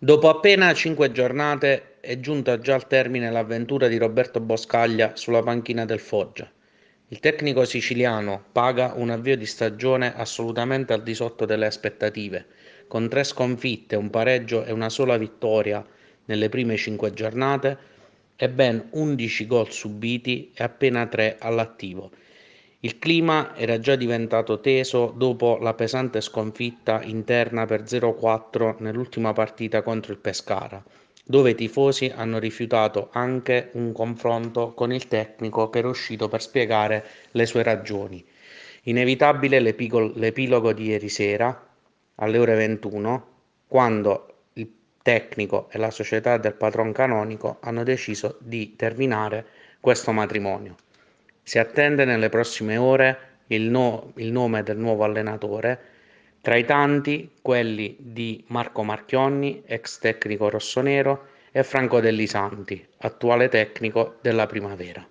Dopo appena cinque giornate è giunta già al termine l'avventura di Roberto Boscaglia sulla panchina del Foggia. Il tecnico siciliano paga un avvio di stagione assolutamente al di sotto delle aspettative, con tre sconfitte, un pareggio e una sola vittoria nelle prime cinque giornate e ben 11 gol subiti e appena tre all'attivo. Il clima era già diventato teso dopo la pesante sconfitta interna per 0-4 nell'ultima partita contro il Pescara, dove i tifosi hanno rifiutato anche un confronto con il tecnico che era uscito per spiegare le sue ragioni. Inevitabile l'epilogo di ieri sera alle ore 21, quando il tecnico e la società del patron canonico hanno deciso di terminare questo matrimonio. Si attende nelle prossime ore il, no, il nome del nuovo allenatore, tra i tanti quelli di Marco Marchionni, ex tecnico rossonero, e Franco Dellisanti, attuale tecnico della primavera.